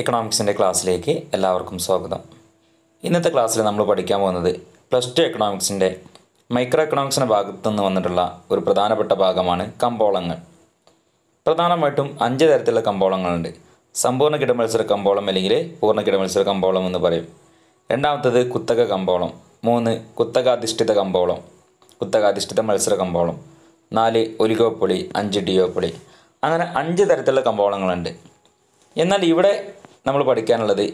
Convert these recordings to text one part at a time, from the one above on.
എക്കണോമിക്സിൻ്റെ ക്ലാസ്സിലേക്ക് എല്ലാവർക്കും സ്വാഗതം ഇന്നത്തെ ക്ലാസ്സിൽ നമ്മൾ പഠിക്കാൻ പോകുന്നത് പ്ലസ് ടു എക്കണോമിക്സിൻ്റെ മൈക്രോ എക്കണോമിക്സിൻ്റെ ഭാഗത്തു നിന്ന് വന്നിട്ടുള്ള ഒരു പ്രധാനപ്പെട്ട ഭാഗമാണ് കമ്പോളങ്ങൾ പ്രധാനമായിട്ടും അഞ്ച് തരത്തിലുള്ള കമ്പോളങ്ങളുണ്ട് സമ്പൂർണ്ണ കിടമത്സര കമ്പോളം അല്ലെങ്കിൽ പൂർണ്ണ കിടമത്സര കമ്പോളം എന്ന് പറയും രണ്ടാമത്തത് കുത്തക കമ്പോളം മൂന്ന് കുത്തകാധിഷ്ഠിത കമ്പോളം കുത്തകാധിഷ്ഠിത മത്സര കമ്പോളം നാല് ഒലികോപ്പൊളി അഞ്ച് ഡിയോപ്പൊളി അങ്ങനെ അഞ്ച് തരത്തിലുള്ള കമ്പോളങ്ങളുണ്ട് എന്നാൽ ഇവിടെ നമ്മൾ പഠിക്കാനുള്ളത്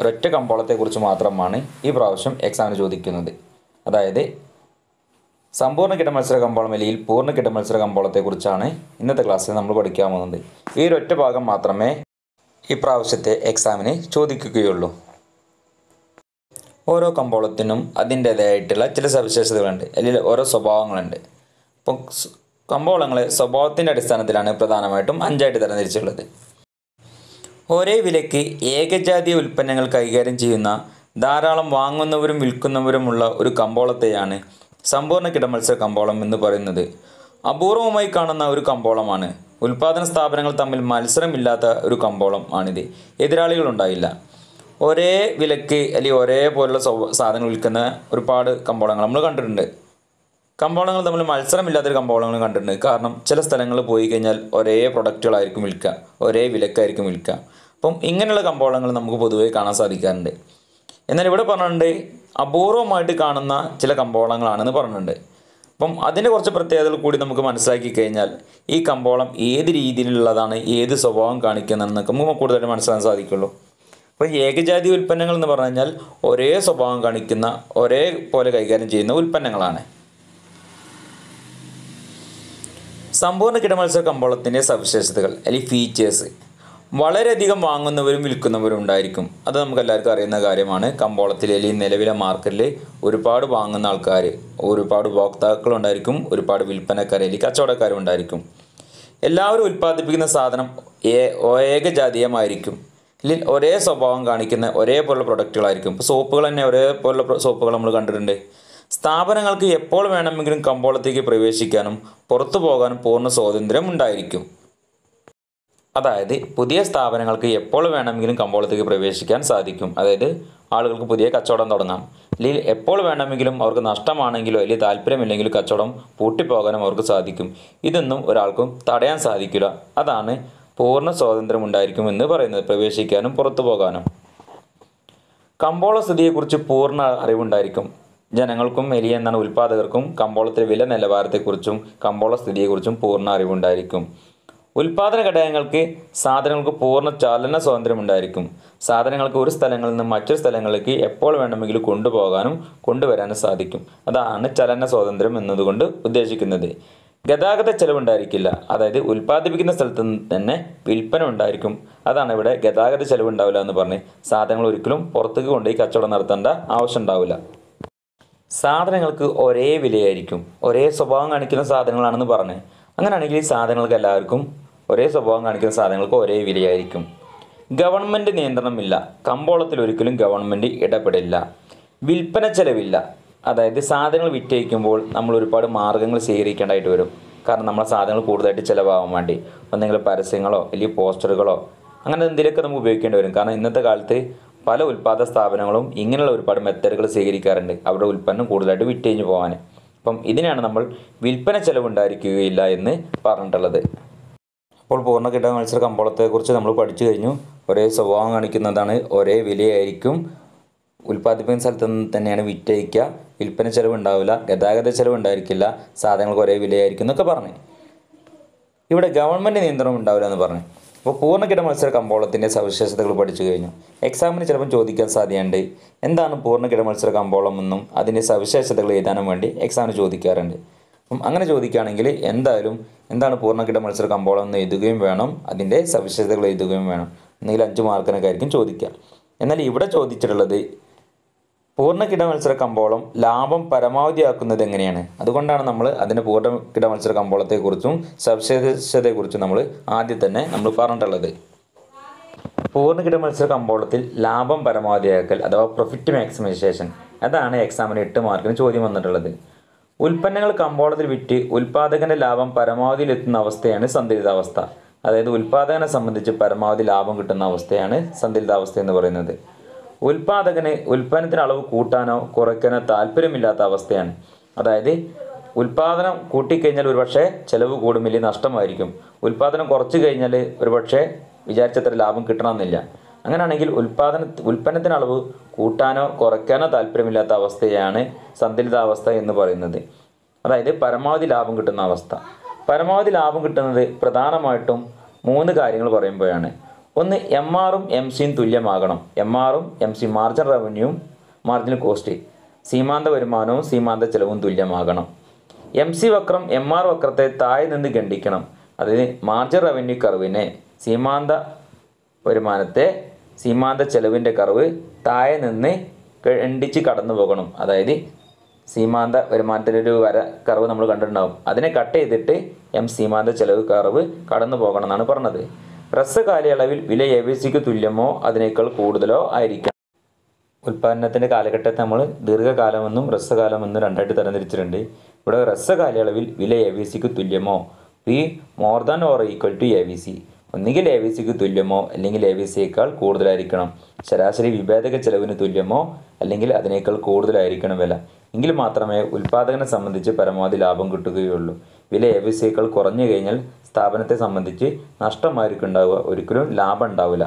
ഒരൊറ്റ കമ്പോളത്തെക്കുറിച്ച് മാത്രമാണ് ഈ പ്രാവശ്യം എക്സാമിന് ചോദിക്കുന്നത് അതായത് സമ്പൂർണ്ണ കിട്ട മത്സര കമ്പോളം അല്ലെങ്കിൽ പൂർണ്ണ കിട്ട മത്സര കമ്പോളത്തെക്കുറിച്ചാണ് ഇന്നത്തെ ക്ലാസ്സിൽ നമ്മൾ പഠിക്കാൻ പോകുന്നത് ഈ ഒരൊറ്റ ഭാഗം മാത്രമേ ഈ പ്രാവശ്യത്തെ എക്സാമിന് ചോദിക്കുകയുള്ളൂ ഓരോ കമ്പോളത്തിനും അതിൻ്റേതായിട്ടുള്ള ചില സവിശേഷതകളുണ്ട് അല്ലെങ്കിൽ ഓരോ സ്വഭാവങ്ങളുണ്ട് അപ്പം കമ്പോളങ്ങളെ സ്വഭാവത്തിൻ്റെ അടിസ്ഥാനത്തിലാണ് പ്രധാനമായിട്ടും അഞ്ചായിട്ട് തരംതിരിച്ചുള്ളത് ഒരേ വിലയ്ക്ക് ഏകജാതി ഉൽപ്പന്നങ്ങൾ കൈകാര്യം ചെയ്യുന്ന ധാരാളം വാങ്ങുന്നവരും വിൽക്കുന്നവരുമുള്ള ഒരു കമ്പോളത്തെയാണ് സമ്പൂർണ്ണ കിടമത്സര കമ്പോളം എന്ന് പറയുന്നത് അപൂർവമായി കാണുന്ന ഒരു കമ്പോളമാണ് ഉൽപാദന സ്ഥാപനങ്ങൾ തമ്മിൽ മത്സരമില്ലാത്ത ഒരു കമ്പോളം ആണിത് ഉണ്ടായില്ല ഒരേ വിലക്ക് അല്ലെങ്കിൽ ഒരേപോലുള്ള സാധനങ്ങൾ വിൽക്കുന്ന ഒരുപാട് കമ്പോളങ്ങൾ നമ്മൾ കണ്ടിട്ടുണ്ട് കമ്പോളങ്ങൾ തമ്മിൽ മത്സരമില്ലാത്തൊരു കമ്പോളങ്ങൾ കണ്ടിട്ടുണ്ട് കാരണം ചില സ്ഥലങ്ങളിൽ പോയി കഴിഞ്ഞാൽ ഒരേ പ്രൊഡക്റ്റുകളായിരിക്കും വിൽക്കുക ഒരേ വിലക്കായിരിക്കും വിൽക്കുക അപ്പം ഇങ്ങനെയുള്ള കമ്പോളങ്ങൾ നമുക്ക് പൊതുവേ കാണാൻ സാധിക്കാറുണ്ട് എന്നാൽ ഇവിടെ പറഞ്ഞിട്ടുണ്ട് അപൂർവമായിട്ട് കാണുന്ന ചില കമ്പോളങ്ങളാണെന്ന് പറഞ്ഞിട്ടുണ്ട് അപ്പം അതിൻ്റെ കുറച്ച് പ്രത്യേകതകൾ കൂടി നമുക്ക് മനസ്സിലാക്കി കഴിഞ്ഞാൽ ഈ കമ്പോളം ഏത് രീതിയിലുള്ളതാണ് ഏത് സ്വഭാവം കാണിക്കുന്നതെന്നൊക്കെ നമുക്ക് കൂടുതലായിട്ട് മനസ്സിലാക്കാൻ സാധിക്കുള്ളൂ അപ്പോൾ ഏകജാതി ഉൽപ്പന്നങ്ങൾ എന്ന് പറഞ്ഞു കഴിഞ്ഞാൽ ഒരേ സ്വഭാവം കാണിക്കുന്ന ഒരേ പോലെ കൈകാര്യം ചെയ്യുന്ന ഉൽപ്പന്നങ്ങളാണ് സമ്പൂർണ്ണ കിടമത്സര കമ്പോളത്തിൻ്റെ സവിശേഷതകൾ അല്ലെങ്കിൽ ഫീച്ചേഴ്സ് വളരെയധികം വാങ്ങുന്നവരും വിൽക്കുന്നവരും ഉണ്ടായിരിക്കും അത് നമുക്ക് എല്ലാവർക്കും അറിയുന്ന കാര്യമാണ് കമ്പോളത്തിൽ അല്ലെങ്കിൽ നിലവിലെ മാർക്കറ്റിൽ ഒരുപാട് വാങ്ങുന്ന ആൾക്കാർ ഒരുപാട് ഉപഭോക്താക്കളുണ്ടായിരിക്കും ഒരുപാട് വിൽപ്പനക്കാർ അല്ലെങ്കിൽ കച്ചവടക്കാരും ഉണ്ടായിരിക്കും എല്ലാവരും ഉൽപ്പാദിപ്പിക്കുന്ന സാധനം ഏ ഏകജാതീയമായിരിക്കും അല്ലെങ്കിൽ ഒരേ സ്വഭാവം കാണിക്കുന്ന ഒരേപോലുള്ള പ്രൊഡക്റ്റുകളായിരിക്കും ഇപ്പോൾ സോപ്പുകൾ തന്നെ ഒരേപോലുള്ള സോപ്പുകൾ നമ്മൾ കണ്ടിട്ടുണ്ട് സ്ഥാപനങ്ങൾക്ക് എപ്പോൾ വേണമെങ്കിലും കമ്പോളത്തേക്ക് പ്രവേശിക്കാനും പുറത്തു പോകാനും പൂർണ്ണ സ്വാതന്ത്ര്യം ഉണ്ടായിരിക്കും അതായത് പുതിയ സ്ഥാപനങ്ങൾക്ക് എപ്പോൾ വേണമെങ്കിലും കമ്പോളത്തേക്ക് പ്രവേശിക്കാൻ സാധിക്കും അതായത് ആളുകൾക്ക് പുതിയ കച്ചവടം തുടങ്ങാം അല്ലെങ്കിൽ എപ്പോൾ വേണമെങ്കിലും അവർക്ക് നഷ്ടമാണെങ്കിലോ അല്ലെങ്കിൽ താല്പര്യമില്ലെങ്കിലും കച്ചവടം പൂട്ടിപ്പോകാനും അവർക്ക് സാധിക്കും ഇതൊന്നും ഒരാൾക്കും തടയാൻ സാധിക്കില്ല അതാണ് പൂർണ്ണ സ്വാതന്ത്ര്യം ഉണ്ടായിരിക്കും എന്ന് പറയുന്നത് പ്രവേശിക്കാനും പുറത്തു പോകാനും കമ്പോള സ്ഥിതിയെക്കുറിച്ച് പൂർണ്ണ അറിവുണ്ടായിരിക്കും ജനങ്ങൾക്കും എലിയ എന്നാണ് ഉൽപ്പാദകർക്കും കമ്പോളത്തിലെ വില നിലവാരത്തെക്കുറിച്ചും കമ്പോള സ്ഥിതിയെക്കുറിച്ചും പൂർണ്ണ അറിവുണ്ടായിരിക്കും ഉൽപാദന ഘടകങ്ങൾക്ക് സാധനങ്ങൾക്ക് പൂർണ്ണ ചലന സ്വാതന്ത്ര്യം ഉണ്ടായിരിക്കും സാധനങ്ങൾക്ക് ഒരു സ്ഥലങ്ങളിൽ നിന്ന് മറ്റൊരു സ്ഥലങ്ങളിലേക്ക് എപ്പോൾ വേണമെങ്കിലും കൊണ്ടുപോകാനും കൊണ്ടുവരാനും സാധിക്കും അതാണ് ചലന സ്വാതന്ത്ര്യം എന്നതുകൊണ്ട് ഉദ്ദേശിക്കുന്നത് ഗതാഗത ചെലവുണ്ടായിരിക്കില്ല അതായത് ഉൽപ്പാദിപ്പിക്കുന്ന സ്ഥലത്ത് നിന്ന് തന്നെ വിൽപ്പന ഉണ്ടായിരിക്കും അതാണ് ഇവിടെ ഗതാഗത ചെലവുണ്ടാവില്ല എന്ന് പറഞ്ഞ് സാധനങ്ങൾ ഒരിക്കലും പുറത്തേക്ക് കൊണ്ടുപോയി കച്ചവടം നടത്തേണ്ട ആവശ്യം ഉണ്ടാവില്ല സാധനങ്ങൾക്ക് ഒരേ വിലയായിരിക്കും ഒരേ സ്വഭാവം കാണിക്കുന്ന സാധനങ്ങളാണെന്ന് പറഞ്ഞ് അങ്ങനെയാണെങ്കിൽ ഈ സാധനങ്ങൾക്ക് എല്ലാവർക്കും ഒരേ സ്വഭാവം കാണിക്കുന്ന സാധനങ്ങൾക്ക് ഒരേ വിലയായിരിക്കും ഗവൺമെൻറ് നിയന്ത്രണമില്ല കമ്പോളത്തിൽ ഒരിക്കലും ഗവൺമെൻറ് ഇടപെടില്ല വിൽപ്പന ചെലവില്ല അതായത് സാധനങ്ങൾ വിറ്റയിക്കുമ്പോൾ നമ്മൾ ഒരുപാട് മാർഗ്ഗങ്ങൾ സ്വീകരിക്കേണ്ടതായിട്ട് വരും കാരണം നമ്മളെ സാധനങ്ങൾ കൂടുതലായിട്ട് ചിലവാകാൻ വേണ്ടി എന്തെങ്കിലും പരസ്യങ്ങളോ അല്ലെങ്കിൽ പോസ്റ്ററുകളോ അങ്ങനെ എന്തെങ്കിലുമൊക്കെ നമുക്ക് ഉപയോഗിക്കേണ്ടി വരും കാരണം ഇന്നത്തെ കാലത്ത് പല ഉൽപ്പാദന സ്ഥാപനങ്ങളും ഇങ്ങനെയുള്ള ഒരുപാട് മെത്തേഡുകൾ സ്വീകരിക്കാറുണ്ട് അവരുടെ ഉൽപ്പന്നം കൂടുതലായിട്ട് വിറ്റഴിഞ്ഞു പോകാൻ അപ്പം ഇതിനാണ് നമ്മൾ വിൽപ്പന ചെലവുണ്ടായിരിക്കുകയില്ല എന്ന് പറഞ്ഞിട്ടുള്ളത് അപ്പോൾ പൂർണ്ണകിട മത്സര കമ്പോളത്തെക്കുറിച്ച് നമ്മൾ പഠിച്ചു കഴിഞ്ഞു ഒരേ സ്വഭാവം കാണിക്കുന്നതാണ് ഒരേ വിലയായിരിക്കും ഉൽപ്പാദിപ്പിക്കുന്ന സ്ഥലത്ത് നിന്ന് തന്നെയാണ് വിറ്റയിക്കുക വിൽപ്പന ചെലവ് ഉണ്ടാവില്ല ഗതാഗത ചെലവ് ഉണ്ടായിരിക്കില്ല സാധനങ്ങൾക്ക് ഒരേ വിലയായിരിക്കും എന്നൊക്കെ പറഞ്ഞു ഇവിടെ ഗവൺമെൻറ് നിയന്ത്രണം ഉണ്ടാവില്ല എന്ന് പറഞ്ഞു അപ്പോൾ പൂർണ്ണകിട മത്സര കമ്പോളത്തിൻ്റെ സവിശേഷതകൾ പഠിച്ചു കഴിഞ്ഞു എക്സാമിന് ചിലപ്പം ചോദിക്കാൻ സാധ്യതയുണ്ട് എന്താണ് പൂർണ്ണകിട മത്സര കമ്പോളം എന്നും അതിൻ്റെ സവിശേഷതകൾ എഴുതാനും വേണ്ടി എക്സാമിന് ചോദിക്കാറുണ്ട് അപ്പം അങ്ങനെ ചോദിക്കുകയാണെങ്കിൽ എന്തായാലും എന്താണ് പൂർണ്ണക്കിട്ട മത്സര കമ്പോളം എന്ന് എഴുതുകയും വേണം അതിൻ്റെ സവിശേഷതകൾ എഴുതുകയും വേണം എന്നെങ്കിൽ അഞ്ച് മാർക്കിനൊക്കെ ആയിരിക്കും ചോദിക്കുക എന്നാൽ ഇവിടെ ചോദിച്ചിട്ടുള്ളത് പൂർണ്ണക്കിട മത്സര കമ്പോളം ലാഭം പരമാവധിയാക്കുന്നത് എങ്ങനെയാണ് അതുകൊണ്ടാണ് നമ്മൾ അതിൻ്റെ പൂർണ്ണക്കിട മത്സര കമ്പോളത്തെക്കുറിച്ചും സവിശേഷതയെക്കുറിച്ചും നമ്മൾ ആദ്യം തന്നെ നമ്മൾ പറഞ്ഞിട്ടുള്ളത് പൂർണ്ണകിട മത്സര കമ്പോളത്തിൽ ലാഭം പരമാവധിയാക്കൽ അഥവാ പ്രോഫിറ്റ് മാക്സിമൈസേഷൻ അതാണ് എക്സാമിന് എട്ട് മാർക്കിന് ചോദ്യം വന്നിട്ടുള്ളത് ഉൽപ്പന്നങ്ങൾ കമ്പോളത്തിൽ വിറ്റ് ഉൽപ്പാദകന്റെ ലാഭം പരമാവധിയിലെത്തുന്ന അവസ്ഥയാണ് സന്തുലിതാവസ്ഥ അതായത് ഉൽപ്പാദകനെ സംബന്ധിച്ച് പരമാവധി ലാഭം കിട്ടുന്ന അവസ്ഥയാണ് സന്തുലിതാവസ്ഥ എന്ന് പറയുന്നത് ഉൽപ്പാദകന് ഉൽപ്പന്നത്തിന് അളവ് കൂട്ടാനോ കുറയ്ക്കാനോ താല്പര്യമില്ലാത്ത അവസ്ഥയാണ് അതായത് ഉൽപാദനം കൂട്ടിക്കഴിഞ്ഞാൽ ഒരുപക്ഷെ ചെലവ് കൂടുമില്ലേ നഷ്ടമായിരിക്കും ഉൽപാദനം കുറച്ചു കഴിഞ്ഞാൽ ഒരുപക്ഷെ വിചാരിച്ചത്ര ലാഭം കിട്ടണമെന്നില്ല അങ്ങനെയാണെങ്കിൽ ഉൽപ്പാദന ഉൽപ്പന്നത്തിന് അളവ് കൂട്ടാനോ കുറയ്ക്കാനോ താല്പര്യമില്ലാത്ത അവസ്ഥയാണ് സന്തുലിതാവസ്ഥ എന്ന് പറയുന്നത് അതായത് പരമാവധി ലാഭം കിട്ടുന്ന അവസ്ഥ പരമാവധി ലാഭം കിട്ടുന്നത് പ്രധാനമായിട്ടും മൂന്ന് കാര്യങ്ങൾ പറയുമ്പോഴാണ് ഒന്ന് എം ആറും എം സിയും തുല്യമാകണം എം ആറും എം സി മാർജിൻ റവന്യൂവും മാർജിൻ കോസ്റ്റ് സീമാന്ത വരുമാനവും സീമാന്ത ചെലവും തുല്യമാകണം എം സി വക്രം എം ആർ വക്രത്തെ താഴെ നിന്ന് ഖണ്ഡിക്കണം അതായത് മാർജിൻ റവന്യൂ കർവിനെ സീമാന്ത വരുമാനത്തെ സീമാന്ത ചെലവിൻ്റെ കർവ് താഴെ നിന്ന് എണ്ടിച്ച് കടന്നു പോകണം അതായത് സീമാന്ത വരുമാനത്തിലൊരു വര കർവ് നമ്മൾ കണ്ടിട്ടുണ്ടാകും അതിനെ കട്ട് ചെയ്തിട്ട് എം സീമാന്ത ചെലവ് കർവ് കടന്നു പോകണം എന്നാണ് പറഞ്ഞത് ഹ്രസ്വ കാലയളവിൽ വില എ ബി സിക്ക് തുല്യമോ അതിനേക്കാൾ കൂടുതലോ ആയിരിക്കണം ഉൽപ്പാദനത്തിൻ്റെ കാലഘട്ടത്തെ നമ്മൾ ദീർഘകാലമെന്നും ഹ്രസ്വകാലമെന്നും രണ്ടായിട്ട് തരംതിരിച്ചിട്ടുണ്ട് ഇവിടെ ഹ്രസ്വ കാലയളവിൽ വില എ ബി സിക്ക് തുല്യമോ P more than or equal to A B C ഒന്നുകിൽ എ വി സിക്ക് തുല്യമോ അല്ലെങ്കിൽ എ വി സിയേക്കാൾ കൂടുതലായിരിക്കണം ശരാശരി വിഭേദക ചെലവിന് തുല്യമോ അല്ലെങ്കിൽ അതിനേക്കാൾ കൂടുതലായിരിക്കണം വില എങ്കിൽ മാത്രമേ ഉൽപ്പാദകനെ സംബന്ധിച്ച് പരമാവധി ലാഭം കിട്ടുകയുള്ളൂ വില എ വി സിയേക്കാൾ കുറഞ്ഞു കഴിഞ്ഞാൽ സ്ഥാപനത്തെ സംബന്ധിച്ച് നഷ്ടമായിരിക്കും ഉണ്ടാവുക ഒരിക്കലും ലാഭം ഉണ്ടാവില്ല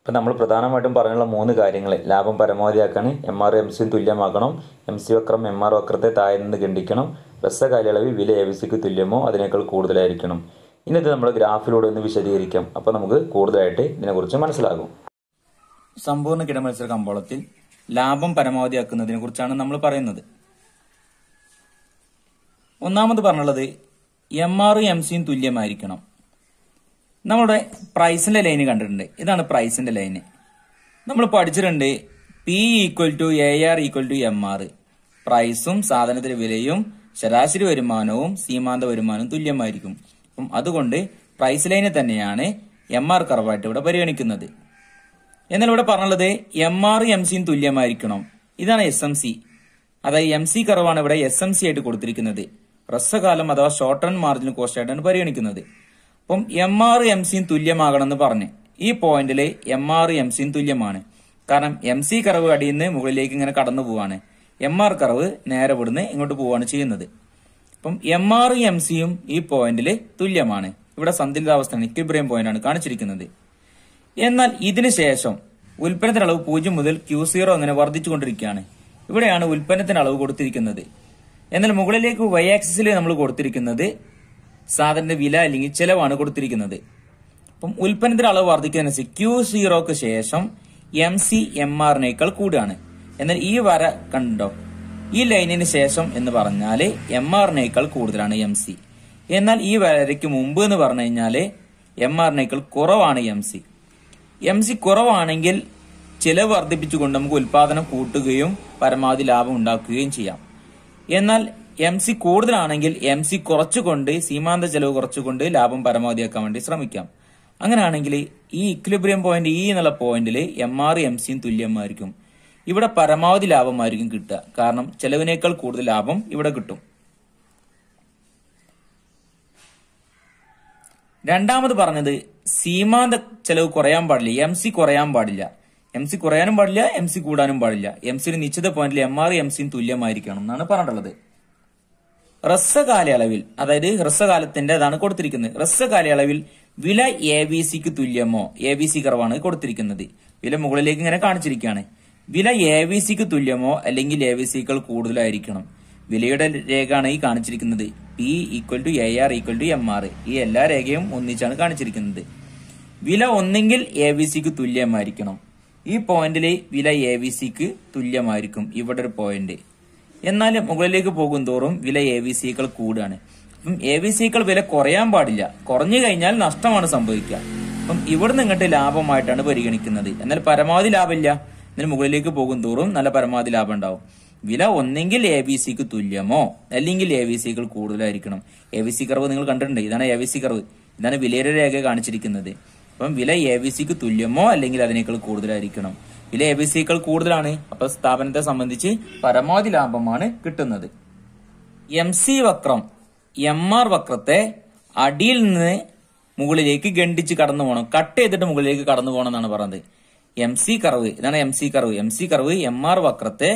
ഇപ്പം നമ്മൾ പ്രധാനമായിട്ടും പറഞ്ഞുള്ള മൂന്ന് കാര്യങ്ങൾ ലാഭം പരമാവധിയാക്കാൻ എം ആർ എം സിയും തുല്യമാക്കണം എം സി വക്രം എം ആർ വക്രത്തെ താഴെ നിന്ന് ഖണ്ഡിക്കണം ഹ്രസ്വ വില എ വി സിക്ക് തുല്യമോ അതിനേക്കാൾ കൂടുതലായിരിക്കണം ഇന്നത്തെ നമ്മൾ ഗ്രാഫിലൂടെ ഒന്ന് വിശദീകരിക്കാം അപ്പോൾ നമുക്ക് കൂടുതലായിട്ട് ഇതിനെക്കുറിച്ച് മനസ്സിലാകും സമ്പൂർണ്ണ കിടമത്സര കമ്പോളത്തിൽ ലാഭം പരമാവധിയാക്കുന്നതിനെ കുറിച്ചാണ് നമ്മൾ പറയുന്നത് ഒന്നാമത് പറഞ്ഞുള്ളത് എം ആറും എം സിയും തുല്യമായിരിക്കണം നമ്മുടെ പ്രൈസിന്റെ ലൈന് കണ്ടിട്ടുണ്ട് ഇതാണ് പ്രൈസിന്റെ ലൈന് നമ്മൾ പഠിച്ചിട്ടുണ്ട് P equal to A R equal to M R പ്രൈസും സാധനത്തിന്റെ വിലയും ശരാശരി വരുമാനവും സീമാന്ത വരുമാനവും തുല്യമായിരിക്കും അപ്പം അതുകൊണ്ട് പ്രൈസ് ലൈനെ തന്നെയാണ് എം ആർ കർവായിട്ട് ഇവിടെ പരിഗണിക്കുന്നത് എന്നാൽ ഇവിടെ പറഞ്ഞത് എം ആർ എം സിയും തുല്യമായിരിക്കണം ഇതാണ് എസ് എം സി അതായത് എം സി കർവാണ് ഇവിടെ എസ് എം സി ആയിട്ട് കൊടുത്തിരിക്കുന്നത് ഹ്രസ്വകാലം അഥവാ ഷോർട്ട് ആൻഡ് മാർജിൻ കോസ്റ്റ് ആയിട്ടാണ് പരിഗണിക്കുന്നത് അപ്പം എം ആർ എം സിയും തുല്യമാകണമെന്ന് പറഞ്ഞ് ഈ പോയിന്റിൽ എം ആർ എം സിയും തുല്യമാണ് കാരണം എം സി കർവ് അടിയിൽ നിന്ന് മുകളിലേക്ക് ഇങ്ങനെ കടന്നു പോവാണ് എം ആർ കർവ് നേരെ ഇവിടുന്ന് ഇങ്ങോട്ട് പോവാണ് ചെയ്യുന്നത് അപ്പം എം ആറും എം സിയും ഈ പോയിന്റിൽ തുല്യമാണ് ഇവിടെ സന്തുലിതാവസ്ഥയാണ് ഇക്വിബ്രിയം പോയിന്റ് ആണ് കാണിച്ചിരിക്കുന്നത് എന്നാൽ ഇതിനുശേഷം ഉൽപ്പന്നത്തിന് അളവ് പൂജ്യം മുതൽ ക്യൂ സീറോ അങ്ങനെ വർദ്ധിച്ചുകൊണ്ടിരിക്കുകയാണ് ഇവിടെയാണ് ഉൽപ്പന്നത്തിന് അളവ് കൊടുത്തിരിക്കുന്നത് എന്നാൽ മുകളിലേക്ക് വൈ ആക്സിൽ നമ്മൾ കൊടുത്തിരിക്കുന്നത് സാധനത്തിന്റെ വില അല്ലെങ്കിൽ ചെലവാണ് കൊടുത്തിരിക്കുന്നത് അപ്പം ഉൽപ്പന്നത്തിന്റെ അളവ് വർദ്ധിക്കുന്നതിനനുസരിച്ച് ക്യൂ സീറോക്ക് ശേഷം എം സി എം ആറിനേക്കാൾ കൂടുകയാണ് എന്നാൽ ഈ വര കണ്ടോ ഈ ലൈനിന് ശേഷം എന്ന് പറഞ്ഞാൽ എം ആറിനേക്കാൾ കൂടുതലാണ് എം സി എന്നാൽ ഈ വരയ്ക്ക് മുമ്പ് എന്ന് പറഞ്ഞു കഴിഞ്ഞാല് എം ആറിനേക്കാൾ കുറവാണ് എം സി എം സി കുറവാണെങ്കിൽ ചിലവ് വർദ്ധിപ്പിച്ചുകൊണ്ട് നമുക്ക് ഉൽപാദനം കൂട്ടുകയും പരമാവധി ലാഭം ഉണ്ടാക്കുകയും ചെയ്യാം എന്നാൽ എം സി കൂടുതലാണെങ്കിൽ എം സി കുറച്ചുകൊണ്ട് സീമാന്ത ചെലവ് കുറച്ചുകൊണ്ട് ലാഭം പരമാവധിയാക്കാൻ വേണ്ടി ശ്രമിക്കാം അങ്ങനെയാണെങ്കിൽ ഈ ഇക്വിലിബ്രിയം പോയിന്റ് ഇ എന്നുള്ള പോയിന്റിൽ എം ആർ എം സിയും തുല്യമായിരിക്കും ഇവിടെ പരമാവധി ലാഭമായിരിക്കും കിട്ടുക കാരണം ചെലവിനേക്കാൾ കൂടുതൽ ലാഭം ഇവിടെ കിട്ടും രണ്ടാമത് പറഞ്ഞത് സീമാന്ത ചെലവ് കുറയാൻ പാടില്ല എം സി കുറയാൻ പാടില്ല എം സി കുറയാനും പാടില്ല എം സി കൂടാനും പാടില്ല എം സിന് നിശ്ചിത പോയിന്റിൽ എം ആർ എം സിന് തുല്യമായിരിക്കണം എന്നാണ് പറഞ്ഞിട്ടുള്ളത് ഹ്രസ്വകാലയളവിൽ അതായത് ഹ്രസ്വകാലത്തിന്റെ അതാണ് കൊടുത്തിരിക്കുന്നത് ഹ്രസ്വകാലയളവിൽ വില എ ബി സിക്ക് തുല്യമോ എ ബി സി കുറവാണ് കൊടുത്തിരിക്കുന്നത് വില മുകളിലേക്ക് ഇങ്ങനെ കാണിച്ചിരിക്കുകയാണ് വില എ വി സിക്ക് തുല്യമോ അല്ലെങ്കിൽ എ വി സിക്കൾ കൂടുതലായിരിക്കണം വിലയുടെ രേഖയാണ് ഈ കാണിച്ചിരിക്കുന്നത് P equal to A R equal to M R ഈ എല്ലാ രേഖയും ഒന്നിച്ചാണ് കാണിച്ചിരിക്കുന്നത് വില ഒന്നെങ്കിൽ എ വി സിക്ക് തുല്യമായിരിക്കണം ഈ പോയിന്റിലെ വില എ വി സിക്ക് തുല്യമായിരിക്കും ഇവിടെ ഒരു പോയിന്റ് എന്നാൽ മുകളിലേക്ക് പോകും തോറും വില എ വി സിക്കൾ കൂടാണ് അപ്പം എ വി സിക്കൾ വില കുറയാൻ പാടില്ല കുറഞ്ഞു കഴിഞ്ഞാൽ നഷ്ടമാണ് സംഭവിക്കുക അപ്പം ഇവിടുന്ന് ഇങ്ങോട്ട് ലാഭമായിട്ടാണ് പരിഗണിക്കുന്നത് എന്നാൽ പരമാവധി ലാഭമില്ല ഇതിന് മുകളിലേക്ക് പോകും തോറും നല്ല പരമാവധി ലാഭം ഉണ്ടാവും വില ഒന്നെങ്കിൽ എ ബി സിക്ക് തുല്യമോ അല്ലെങ്കിൽ എ ബി സിക്ക് കൂടുതലായിരിക്കണം എ ബി സി കർവ് നിങ്ങൾ കണ്ടിട്ടുണ്ട് ഇതാണ് എ ബി സി കർവ് ഇതാണ് വിലയുടെ രേഖ കാണിച്ചിരിക്കുന്നത് അപ്പം വില എ ബി സിക്ക് തുല്യമോ അല്ലെങ്കിൽ അതിനേക്കാൾ കൂടുതലായിരിക്കണം വില എ ബി സിക്കൾ കൂടുതലാണ് അപ്പൊ സ്ഥാപനത്തെ സംബന്ധിച്ച് പരമാവധി ലാഭമാണ് കിട്ടുന്നത് എം സി വക്രം എം ആർ വക്രത്തെ അടിയിൽ നിന്ന് മുകളിലേക്ക് ഗണ്ടിച്ച് കടന്നു പോകണം കട്ട് ചെയ്തിട്ട് മുകളിലേക്ക് കടന്നു പോകണം എന്നാണ് പറയുന്നത് എം സി കർവ് ഇതാണ് M C curve M C curve M R വക്രത്തെ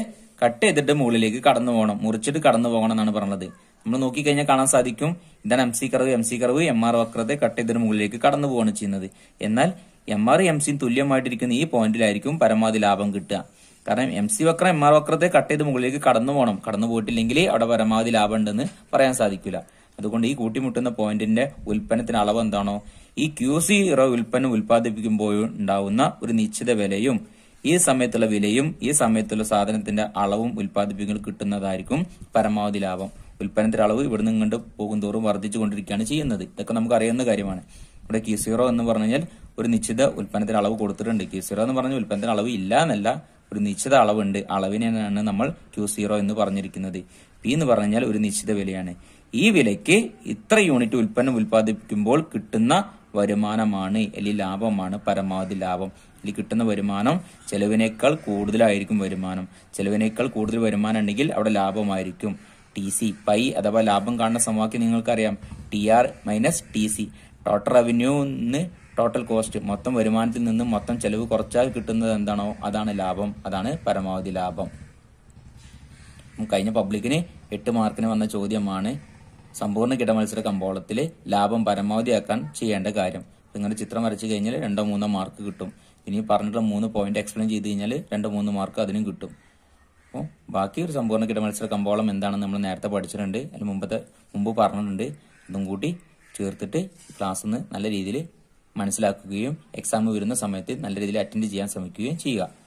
കട്ട് ചെയ്തിട്ട് മുകളിലേക്ക് കടന്നു പോകണം മുറിച്ചിട്ട് കടന്നു പോകണം എന്നാണ് പറഞ്ഞത് നമ്മൾ നോക്കിക്കഴിഞ്ഞാൽ കാണാൻ സാധിക്കും ഇതാണ് M C curve M C curve M R വക്രത്തെ കട്ട് ചെയ്തിട്ട് മുകളിലേക്ക് കടന്നു പോവാണ് ചെയ്യുന്നത് എന്നാൽ എം ആർ എം സി തുല്യമായിട്ടിരിക്കുന്ന ഈ പോയിന്റിലായിരിക്കും പരമാവധി ലാഭം കിട്ടുക കാരണം എം സി വക്രം എം ആർ വക്രത്തെ കട്ട് ചെയ്ത് മുകളിലേക്ക് കടന്നു പോകണം കടന്നു പോയിട്ടില്ലെങ്കിൽ അവിടെ പരമാവധി ലാഭം ഉണ്ടെന്ന് പറയാൻ സാധിക്കില്ല അതുകൊണ്ട് ഈ കൂട്ടിമുട്ടുന്ന പോയിന്റിന്റെ ഉൽപ്പന്നത്തിന് അളവ് എന്താണോ ഈ ക്യു സിറോ ഉൽപ്പന്നം ഉൽപ്പാദിപ്പിക്കുമ്പോൾ ഉണ്ടാവുന്ന ഒരു നിശ്ചിത വിലയും ഈ സമയത്തുള്ള വിലയും ഈ സമയത്തുള്ള സാധനത്തിന്റെ അളവും ഉൽപ്പാദിപ്പിക്കുന്നത് കിട്ടുന്നതായിരിക്കും പരമാവധി ലാഭം ഉൽപ്പന്നത്തിന്റെ അളവ് ഇവിടുന്ന് ഇങ്ങോട്ട് വർദ്ധിച്ചു വർദ്ധിച്ചുകൊണ്ടിരിക്കുകയാണ് ചെയ്യുന്നത് ഇതൊക്കെ നമുക്ക് അറിയുന്ന കാര്യമാണ് ഇവിടെ കി സീറോ എന്ന് പറഞ്ഞു കഴിഞ്ഞാൽ ഒരു നിശ്ചിത ഉൽപ്പന്നത്തിന് അളവ് കൊടുത്തിട്ടുണ്ട് കി സീറോ എന്ന് പറഞ്ഞാൽ ഉൽപ്പന്നത്തിന് അളവ് ഇല്ല എന്നല്ല ഒരു നിശ്ചിത അളവുണ്ട് അളവിനെയാണ് നമ്മൾ ക്യൂ സീറോ എന്ന് പറഞ്ഞിരിക്കുന്നത് പി എന്ന് പറഞ്ഞാൽ ഒരു നിശ്ചിത വിലയാണ് ഈ വിലയ്ക്ക് ഇത്ര യൂണിറ്റ് ഉൽപ്പന്നം ഉൽപ്പാദിപ്പിക്കുമ്പോൾ കിട്ടുന്ന വരുമാനമാണ് അല്ലെങ്കിൽ ലാഭമാണ് പരമാവധി ലാഭം അല്ലെങ്കിൽ കിട്ടുന്ന വരുമാനം ചെലവിനേക്കാൾ കൂടുതലായിരിക്കും വരുമാനം ചെലവിനേക്കാൾ കൂടുതൽ വരുമാനം ഉണ്ടെങ്കിൽ അവിടെ ലാഭമായിരിക്കും ടി സി പൈ അഥവാ ലാഭം കാണുന്ന സമവാക്യം നിങ്ങൾക്കറിയാം T R minus T C total revenue total cost മൊത്തം വരുമാനത്തിൽ നിന്നും മൊത്തം ചെലവ് കുറച്ചാൽ കിട്ടുന്നത് എന്താണോ അതാണ് ലാഭം അതാണ് പരമാവധി ലാഭം കഴിഞ്ഞ പബ്ലിക്കിന് എട്ട് മാർക്കിന് വന്ന ചോദ്യമാണ് സമ്പൂർണ്ണ കിടമത്സര കമ്പോളത്തിൽ ലാഭം പരമാവധിയാക്കാൻ ചെയ്യേണ്ട കാര്യം നിങ്ങളുടെ ചിത്രം വരച്ചു കഴിഞ്ഞാൽ രണ്ടോ മൂന്നോ മാർക്ക് കിട്ടും ഇനി പറഞ്ഞിട്ടുള്ള മൂന്ന് പോയിന്റ് എക്സ്പ്ലെയിൻ ചെയ്ത് കഴിഞ്ഞാൽ രണ്ടോ മൂന്ന് മാർക്ക് അതിനും കിട്ടും അപ്പോൾ ബാക്കി ഒരു സമ്പൂർണ്ണ കിടമത്സര കമ്പോളം എന്താണെന്ന് നമ്മൾ നേരത്തെ പഠിച്ചിട്ടുണ്ട് അതിന് മുമ്പത്തെ മുമ്പ് പറഞ്ഞിട്ടുണ്ട് അതും കൂട്ടി ചേർത്തിട്ട് ക്ലാസ് ഒന്ന് നല്ല രീതിയിൽ മനസ്സിലാക്കുകയും എക്സാം വരുന്ന സമയത്ത് നല്ല രീതിയിൽ അറ്റൻഡ് ചെയ്യാൻ ശ്രമിക്കുകയും ചെയ്യുക